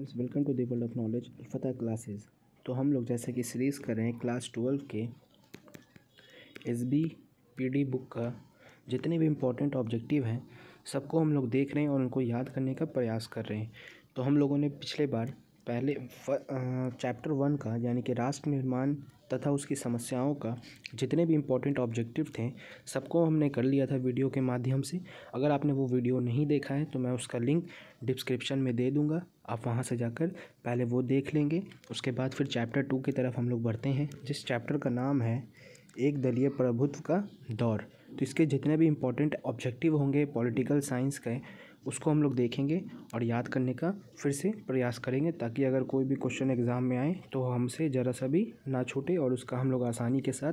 friends welcome to world of knowledge अलफता classes तो हम लोग जैसे कि सीरीज़ कर रहे हैं क्लास ट्वेल्व के S B P D book का जितने भी इम्पोर्टेंट ऑब्जेक्टिव हैं सबको हम लोग देख रहे हैं और उनको याद करने का प्रयास कर रहे हैं तो हम लोगों ने पिछले बार पहले चैप्टर वन का यानी कि राष्ट्र निर्माण तथा उसकी समस्याओं का जितने भी इम्पोर्टेंट ऑब्जेक्टिव थे सबको हमने कर लिया था वीडियो के माध्यम से अगर आपने वो वीडियो नहीं देखा है तो मैं उसका लिंक डिस्क्रिप्शन में दे दूँगा आप वहाँ से जाकर पहले वो देख लेंगे उसके बाद फिर चैप्टर टू की तरफ हम लोग बढ़ते हैं जिस चैप्टर का नाम है एक दलीय प्रभुत्व का दौर तो इसके जितने भी इम्पोर्टेंट ऑब्जेक्टिव होंगे पॉलिटिकल साइंस के उसको हम लोग देखेंगे और याद करने का फिर से प्रयास करेंगे ताकि अगर कोई भी क्वेश्चन एग्ज़ाम में आए तो हमसे ज़रा सा भी ना छूटे और उसका हम लोग आसानी के साथ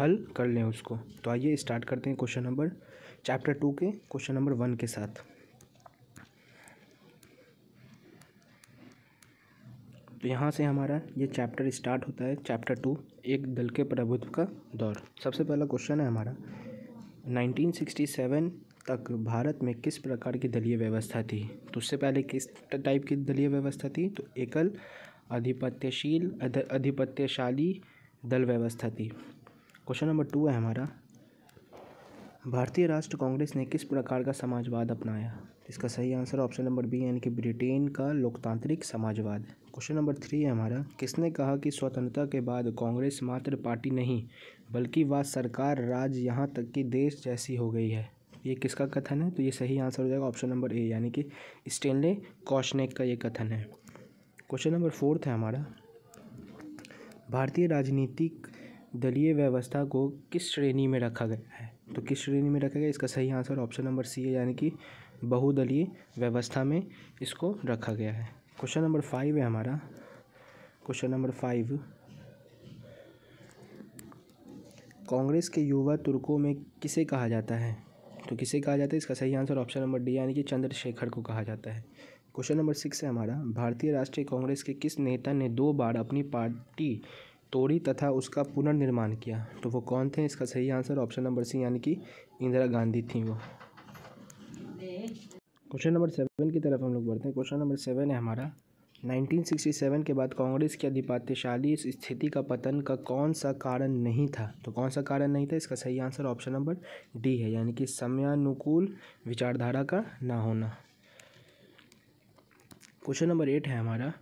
हल कर लें उसको तो आइए स्टार्ट करते हैं क्वेश्चन नंबर चैप्टर टू के क्वेश्चन नंबर वन के साथ तो यहाँ से हमारा ये चैप्टर स्टार्ट होता है चैप्टर टू एक दल के प्रभुत्व का दौर सबसे पहला क्वेश्चन है हमारा 1967 तक भारत में किस प्रकार की दलीय व्यवस्था थी तो उससे पहले किस टाइप की दलीय व्यवस्था थी तो एकल अधिपत्यशील अधिपत्यशाली दल व्यवस्था थी क्वेश्चन नंबर टू है हमारा भारतीय राष्ट्र कांग्रेस ने किस प्रकार का समाजवाद अपनाया इसका सही आंसर ऑप्शन नंबर बी यानी कि ब्रिटेन का लोकतांत्रिक समाजवाद क्वेश्चन नंबर थ्री है हमारा किसने कहा कि स्वतंत्रता के बाद कांग्रेस मात्र पार्टी नहीं बल्कि वह सरकार राज यहाँ तक कि देश जैसी हो गई है ये किसका कथन है तो ये सही आंसर हो जाएगा ऑप्शन नंबर ए यानी कि स्टेनले कॉशनेक का ये कथन है क्वेश्चन नंबर फोर्थ है हमारा भारतीय राजनीतिक दलीय व्यवस्था को किस श्रेणी में रखा गया है तो किस श्रेणी में रखा गया इसका सही आंसर ऑप्शन नंबर सी है यानी कि बहुदलीय व्यवस्था में इसको रखा गया है क्वेश्चन नंबर फाइव है हमारा क्वेश्चन नंबर फाइव कांग्रेस के युवा तुर्कों में किसे कहा जाता है तो किसे कहा जाता है इसका सही आंसर ऑप्शन नंबर डी यानी कि चंद्रशेखर को कहा जाता है क्वेश्चन नंबर सिक्स है हमारा भारतीय राष्ट्रीय कांग्रेस के किस नेता ने दो बार अपनी पार्टी तोड़ी तथा उसका पुनर्निर्माण किया तो वो कौन थे इसका सही आंसर ऑप्शन नंबर सी यानी कि इंदिरा गांधी थी वो क्वेश्चन नंबर सेवन की तरफ हम लोग बढ़ते हैं क्वेश्चन नंबर सेवन है हमारा 1967 के बाद कांग्रेस की अधिपत्यशाली स्थिति का पतन का कौन सा कारण नहीं था तो कौन सा कारण नहीं था इसका सही आंसर ऑप्शन नंबर डी है यानी कि समयानुकूल विचारधारा का ना होना क्वेश्चन नंबर एट है हमारा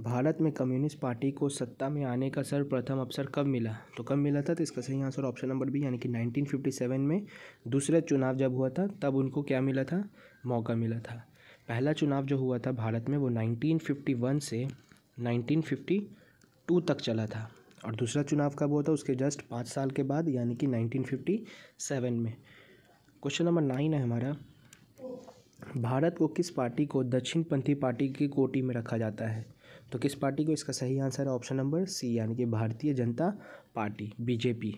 भारत में कम्युनिस्ट पार्टी को सत्ता में आने का सर्वप्रथम अवसर कब मिला तो कब मिला था तो इसका सही आंसर ऑप्शन नंबर बी यानी कि 1957 में दूसरा चुनाव जब हुआ था तब उनको क्या मिला था मौका मिला था पहला चुनाव जो हुआ था भारत में वो 1951 से 1952 तक चला था और दूसरा चुनाव कब हुआ था उसके जस्ट पाँच साल के बाद यानी कि 1957 में क्वेश्चन नंबर नाइन है हमारा भारत को किस पार्टी को दक्षिण पंथी पार्टी की कोटी में रखा जाता है तो किस पार्टी को इसका सही आंसर है ऑप्शन नंबर सी यानी कि भारतीय जनता पार्टी बीजेपी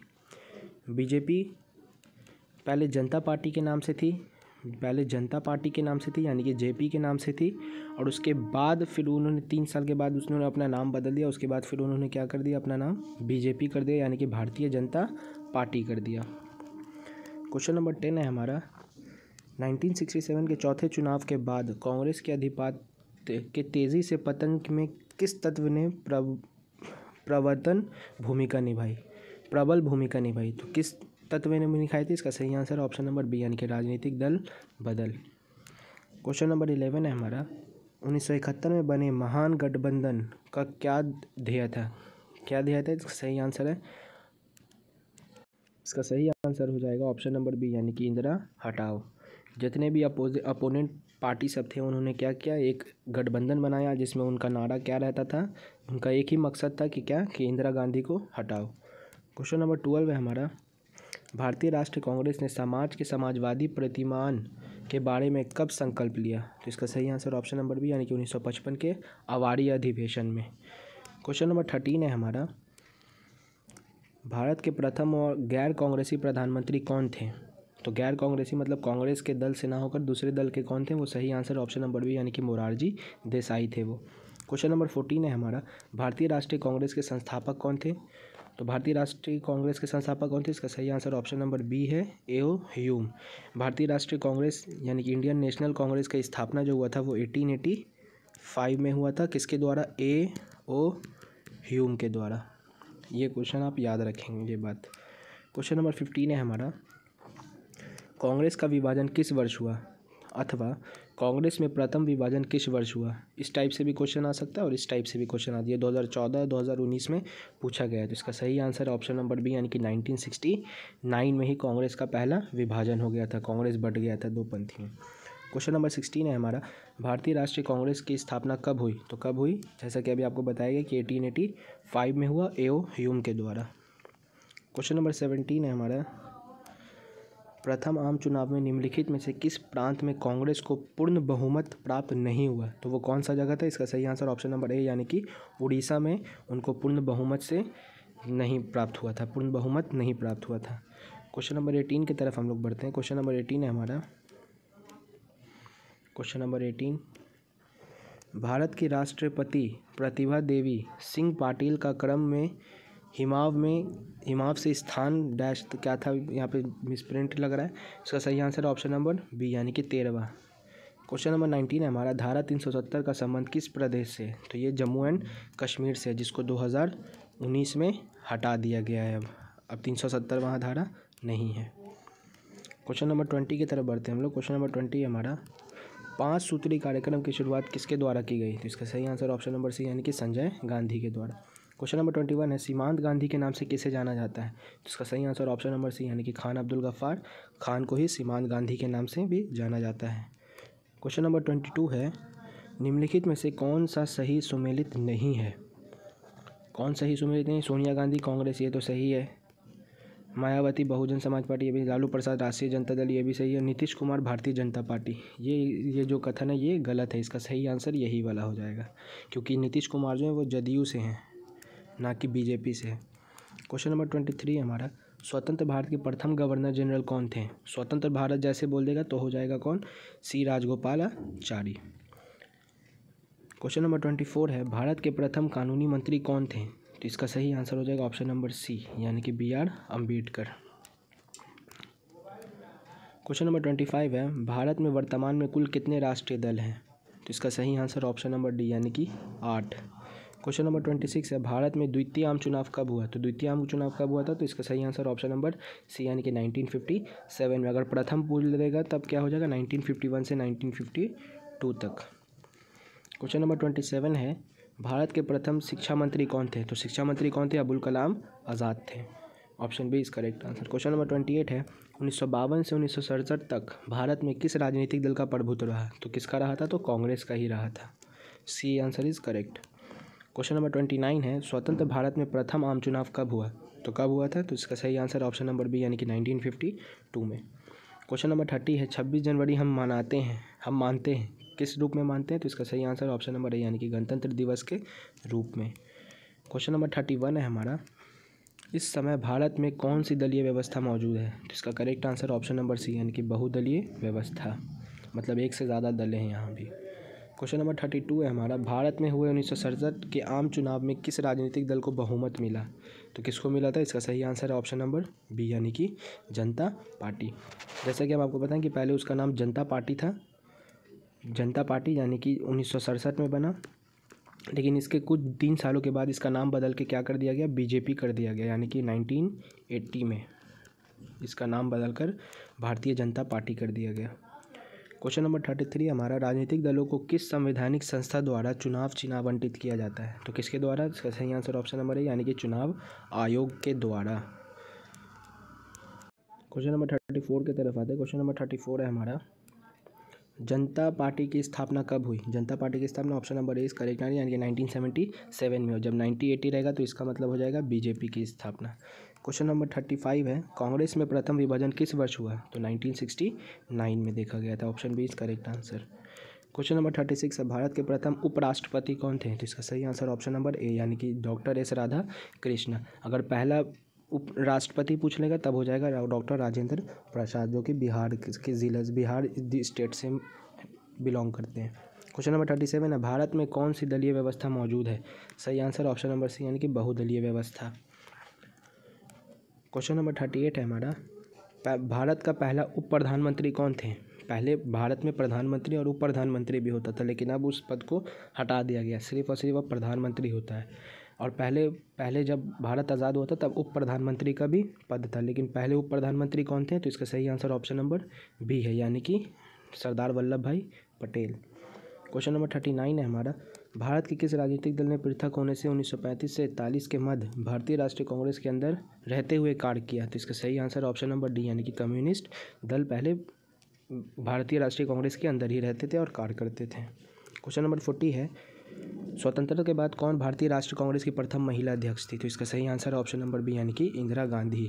बीजेपी पहले जनता पार्टी के नाम से थी पहले जनता पार्टी के नाम से थी यानी कि जेपी के नाम से थी और उसके बाद फिर उन्होंने तीन साल के बाद उसने अपना नाम बदल दिया उसके बाद फिर उन्होंने क्या कर दिया अपना नाम बीजेपी कर दिया यानी कि भारतीय जनता पार्टी कर दिया क्वेश्चन नंबर टेन है हमारा 1967 के चौथे चुनाव के बाद कांग्रेस के अधिपात के तेज़ी से पतन में किस तत्व ने प्रवर्तन भूमिका निभाई प्रबल भूमिका निभाई तो किस तत्व ने लिखाई थी इसका सही आंसर ऑप्शन नंबर बी यानी कि राजनीतिक दल बदल क्वेश्चन नंबर इलेवन है हमारा उन्नीस में बने महान गठबंधन का क्या ध्येय था क्या ध्येय था इसका सही आंसर है इसका सही आंसर हो जाएगा ऑप्शन नंबर बी यानी कि इंदिरा हटाओ जितने भी अपोजि अपोनेंट पार्टी सब थे उन्होंने क्या किया एक गठबंधन बनाया जिसमें उनका नारा क्या रहता था उनका एक ही मकसद था कि क्या कि इंदिरा गांधी को हटाओ क्वेश्चन नंबर ट्वेल्व है हमारा भारतीय राष्ट्रीय कांग्रेस ने समाज के समाजवादी प्रतिमान के बारे में कब संकल्प लिया तो इसका सही आंसर ऑप्शन नंबर बी यानी कि 1955 के आवारी अधिवेशन में क्वेश्चन नंबर थर्टीन है हमारा भारत के प्रथम और गैर कांग्रेसी प्रधानमंत्री कौन थे तो गैर कांग्रेसी मतलब कांग्रेस के दल से ना होकर दूसरे दल के कौन थे वो सही आंसर ऑप्शन नंबर बी यानी कि मोरारजी देसाई थे वो क्वेश्चन नंबर फोर्टीन है हमारा भारतीय राष्ट्रीय कांग्रेस के संस्थापक कौन थे तो भारतीय राष्ट्रीय कांग्रेस के संस्थापक कौन थे इसका सही आंसर ऑप्शन नंबर बी है ए ओ ह्यूम भारतीय राष्ट्रीय कांग्रेस यानी कि इंडियन नेशनल कांग्रेस का स्थापना जो हुआ था वो एटीन एटी फाइव में हुआ था किसके द्वारा ए ओ ह्यूम के द्वारा ये क्वेश्चन आप याद रखेंगे ये बात क्वेश्चन नंबर फिफ्टीन है हमारा कांग्रेस का विभाजन किस वर्ष हुआ अथवा कांग्रेस में प्रथम विभाजन किस वर्ष हुआ इस टाइप से भी क्वेश्चन आ सकता है और इस टाइप से भी क्वेश्चन आ दिया 2014 2019 में पूछा गया तो इसका सही आंसर ऑप्शन नंबर बी यानी कि 1969 में ही कांग्रेस का पहला विभाजन हो गया था कांग्रेस बट गया था दो पंथी में क्वेश्चन नंबर सिक्सटीन है हमारा भारतीय राष्ट्रीय कांग्रेस की स्थापना कब हुई तो कब हुई जैसा कि अभी आपको बताया गया कि एटीन एटी फाइव में हुआ ए ओ ह्यूम के द्वारा क्वेश्चन नंबर सेवनटीन है हमारा प्रथम आम चुनाव में निम्नलिखित में से किस प्रांत में कांग्रेस को पूर्ण बहुमत प्राप्त नहीं हुआ तो वो कौन सा जगह था इसका सही आंसर ऑप्शन नंबर ए यानी कि उड़ीसा में उनको पूर्ण बहुमत से नहीं प्राप्त हुआ था पूर्ण बहुमत नहीं प्राप्त हुआ था क्वेश्चन नंबर एटीन की तरफ हम लोग बढ़ते हैं क्वेश्चन नंबर एटीन है हमारा क्वेश्चन नंबर एटीन भारत की राष्ट्रपति प्रतिभा देवी सिंह पाटिल का क्रम में हिमाव में हिमाव से स्थान डैश तो क्या था यहाँ पे मिसप्रिंट लग रहा है इसका सही आंसर ऑप्शन नंबर बी यानी कि तेरहवा क्वेश्चन नंबर नाइनटीन है हमारा धारा तीन सौ सत्तर का संबंध किस प्रदेश से तो ये जम्मू एंड कश्मीर से जिसको दो हज़ार उन्नीस में हटा दिया गया है अब अब तीन सौ सत्तर वहाँ धारा नहीं है क्वेश्चन नंबर ट्वेंटी की तरफ बढ़ते हैं हम लोग क्वेश्चन नंबर ट्वेंटी हमारा पाँच सूत्री कार्यक्रम की शुरुआत किसके द्वारा की गई तो इसका सही आंसर ऑप्शन नंबर सी यानी कि संजय गांधी के द्वारा क्वेश्चन नंबर ट्वेंटी वन है सीमांत गांधी के नाम से किसे जाना जाता है तो इसका सही आंसर ऑप्शन नंबर सी यानी कि खान अब्दुल गफ्फार खान को ही सीमांत गांधी के नाम से भी जाना जाता है क्वेश्चन नंबर ट्वेंटी टू है निम्नलिखित में से कौन सा सही सुमेलित नहीं है कौन सही सुमेलित नहीं सोनिया गांधी कांग्रेस ये तो सही है मायावती बहुजन समाज पार्टी ये भी लालू प्रसाद राष्ट्रीय जनता दल ये भी सही है नीतीश कुमार भारतीय जनता पार्टी ये ये जो कथन है ये गलत है इसका सही आंसर यही वाला हो जाएगा क्योंकि नीतीश कुमार जो है वो जदयू से हैं ना कि बीजेपी से क्वेश्चन नंबर ट्वेंटी थ्री हमारा स्वतंत्र भारत के प्रथम गवर्नर जनरल कौन थे स्वतंत्र भारत जैसे बोल देगा तो हो जाएगा कौन सी Rajagopalachari question number twenty four है भारत के प्रथम कानूनी मंत्री कौन थे तो इसका सही आंसर हो जाएगा ऑप्शन नंबर सी यानी कि B R Ambedkar question number twenty five है भारत में वर्तमान में कुल कितने राष्ट्रीय दल हैं तो इसका सही आंसर ऑप्शन नंबर डी यानी कि आठ क्वेश्चन नंबर ट्वेंटी सिक्स है भारत में द्वितीय आम चुनाव कब हुआ तो द्वितीय आम चुनाव कब हुआ था तो इसका सही आंसर ऑप्शन नंबर सी यानी कि नाइनटीन फिफ्टी सेवन में अगर प्रथम पूछ लेगा तब क्या हो जाएगा नाइनटीन फिफ्टी वन से नाइनटीन फिफ्टी टू तक क्वेश्चन नंबर ट्वेंटी सेवन है भारत के प्रथम शिक्षा मंत्री कौन थे तो शिक्षा मंत्री कौन थे अबुल कलाम आज़ाद थे option B is correct answer question number twenty eight है उन्नीस सौ बावन से उन्नीस सौ सड़सठ तक भारत में किस राजनीतिक दल का प्रभुत्व रहा तो किसका रहा था तो कांग्रेस का ही रहा था C answer is correct question number twenty nine है स्वतंत्र भारत में प्रथम आम चुनाव कब हुआ तो कब हुआ था तो इसका सही आंसर ऑप्शन नंबर बी यानी कि नाइनटीन फिफ्टी टू में क्वेश्चन नंबर थर्टी है छब्बीस जनवरी हम मनाते हैं हम मानते हैं किस रूप में मानते हैं तो इसका सही आंसर ऑप्शन नंबर ए यानी कि गणतंत्र दिवस के रूप में क्वेश्चन नंबर थर्टी वन है हमारा इस समय भारत में कौन सी दलीय व्यवस्था मौजूद है तो इसका correct answer option number C यानी कि बहुदलीय व्यवस्था मतलब एक से ज़्यादा दलें हैं यहाँ भी क्वेश्चन नंबर थर्टी टू है हमारा भारत में हुए उन्नीस सौ सड़सठ के आम चुनाव में किस राजनीतिक दल को बहुमत मिला तो किसको मिला था इसका सही आंसर है ऑप्शन नंबर बी यानी कि जनता पार्टी जैसा कि हम आपको बताएं कि पहले उसका नाम जनता पार्टी था जनता पार्टी यानी कि उन्नीस में बना लेकिन इसके कुछ तीन सालों के बाद इसका नाम बदल के क्या कर दिया गया बीजेपी कर दिया गया यानी कि एट्टी में इसका नाम बदलकर भारतीय जनता पार्टी कर दिया गया क्वेश्चन नंबर थर्टी थ्री हमारा राजनीतिक दलों को किस संवैधानिक संस्था द्वारा चुनाव चिन्ह आवंटित किया जाता है तो किसके द्वारा इसका सही आंसर ऑप्शन नंबर है यानी कि चुनाव आयोग के द्वारा क्वेश्चन नंबर थर्टी फोर की तरफ आते हैं क्वेश्चन नंबर थर्टी फोर है हमारा जनता पार्टी की स्थापना कब हुई जनता पार्टी की स्थापना ऑप्शन नंबर ए इस करेक्ट यानी कि सेवन में हो जब एटी रहेगा तो इसका मतलब हो जाएगा बीजेपी की स्थापना क्वेश्चन नंबर थर्टी फाइव है कांग्रेस में प्रथम विभाजन किस वर्ष हुआ तो नाइनटीन सिक्सटी नाइन में देखा गया था option B is correct answer question number thirty six है भारत के प्रथम उपराष्ट्रपति कौन थे तो इसका सही आंसर ऑप्शन नंबर ए यानी कि डॉक्टर एस राधा कृष्ण अगर पहला उप राष्ट्रपति पूछ लेगा तब हो जाएगा डॉक्टर राजेंद्र प्रसाद जो कि बिहार के ज़िले बिहार स्टेट से बिलोंग करते हैं क्वेश्चन नंबर थर्टी सेवन है भारत में कौन सी दलीय व्यवस्था मौजूद है सही आंसर ऑप्शन नंबर सी यानी कि बहुदलीय व्यवस्था क्वेश्चन नंबर थर्टी एट है हमारा भारत का पहला उप प्रधानमंत्री कौन थे पहले भारत में प्रधानमंत्री और उप प्रधानमंत्री भी होता था लेकिन अब उस पद को हटा दिया गया सिर्फ और सिर्फ अब प्रधानमंत्री होता है और पहले पहले जब भारत आज़ाद हुआ था तब उप प्रधानमंत्री का भी पद था लेकिन पहले उप प्रधानमंत्री कौन थे तो इसका सही आंसर ऑप्शन नंबर बी है यानी कि Sardar Vallabhbhai Patel question number thirty nine है हमारा भारत के किस राजनीतिक दल ने पृथक होने से 1935 से इकतालीस के मध्य भारतीय राष्ट्रीय कांग्रेस के अंदर रहते हुए कार्य किया तो इसका सही आंसर ऑप्शन नंबर डी यानी कि कम्युनिस्ट दल पहले भारतीय राष्ट्रीय कांग्रेस के अंदर ही रहते थे और कार्य करते थे क्वेश्चन नंबर फोर्टी है स्वतंत्रता के बाद कौन भारतीय राष्ट्रीय कांग्रेस की प्रथम महिला अध्यक्ष थी तो इसका सही आंसर ऑप्शन नंबर बी यानी कि Indira Gandhi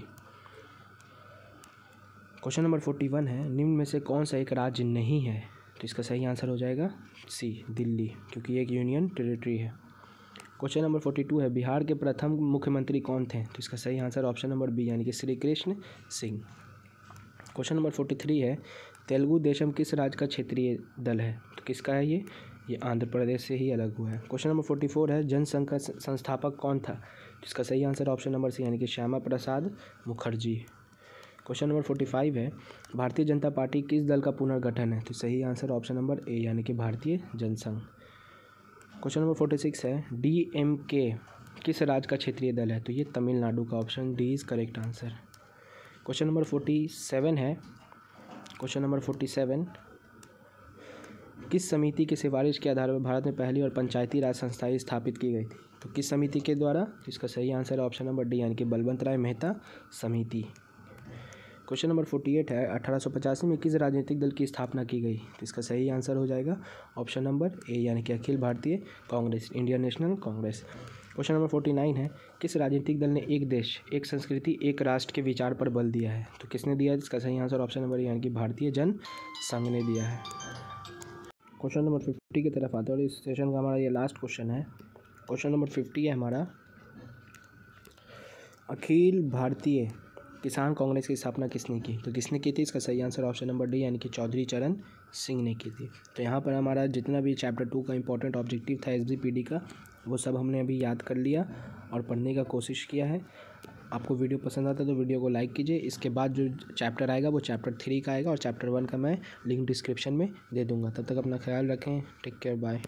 question number forty one है निम्न में से कौन सा एक राज्य नहीं है तो इसका सही आंसर हो जाएगा सी दिल्ली क्योंकि एक यूनियन टेरिटरी है क्वेश्चन नंबर फोर्टी टू है बिहार के प्रथम मुख्यमंत्री कौन थे तो इसका सही आंसर ऑप्शन नंबर बी यानी कि Shri Krishna Singh question number forty three है तेलुगु देशम किस राज्य का क्षेत्रीय दल है तो किसका है ये ये आंध्र प्रदेश से ही अलग हुआ है क्वेश्चन नंबर फोर्टी फोर है जनसंघ का संस्थापक कौन था जिसका तो सही आंसर ऑप्शन नंबर सी यानी कि Shyama Prasad Mukherjee question number forty five है भारतीय जनता पार्टी किस दल का पुनर्गठन है तो सही आंसर ऑप्शन नंबर ए यानी कि Bharatiya Jana Sangh question number forty six है डी एम के किस राज्य का क्षेत्रीय दल है तो ये तमिलनाडु का option D is correct answer question number forty seven है क्वेश्चन नंबर फोर्टी सेवन किस समिति की सिफारिश के आधार पर भारत में पहली और पंचायती राज संस्थाएं स्थापित की गई थी तो किस समिति के द्वारा तो इसका सही आंसर है ऑप्शन नंबर डी यानी कि बलवंत राय मेहता समिति क्वेश्चन नंबर फोर्टी एट है अठारह में किस राजनीतिक दल की स्थापना की गई तो इसका सही आंसर हो जाएगा ऑप्शन नंबर ए यानी कि Akhil Bharatiya Congress Indian National Congress question number forty nine है किस राजनीतिक दल ने एक देश एक संस्कृति एक राष्ट्र के विचार पर बल दिया है तो किसने दिया है इसका सही आंसर ऑप्शन नंबर यानी कि भारतीय जन संघ ने दिया है क्वेश्चन नंबर फिफ्टी की तरफ आते हैं और इस सेशन का हमारा ये लास्ट क्वेश्चन है क्वेश्चन नंबर फिफ्टी है हमारा अखिल भारतीय किसान कांग्रेस की स्थापना किसने की तो किसने की थी इसका सही आंसर ऑप्शन नंबर डी यानी कि चौधरी चरण सिंह ने की थी तो यहाँ पर हमारा जितना भी चैप्टर टू का इंपॉर्टेंट ऑब्जेक्टिव था एस का वो सब हमने अभी याद कर लिया और पढ़ने का कोशिश किया है आपको वीडियो पसंद आता है तो वीडियो को लाइक कीजिए इसके बाद जो चैप्टर आएगा वो चैप्टर थ्री का आएगा और चैप्टर वन का मैं लिंक डिस्क्रिप्शन में दे दूंगा तब तक अपना ख्याल रखें टेक केयर बाय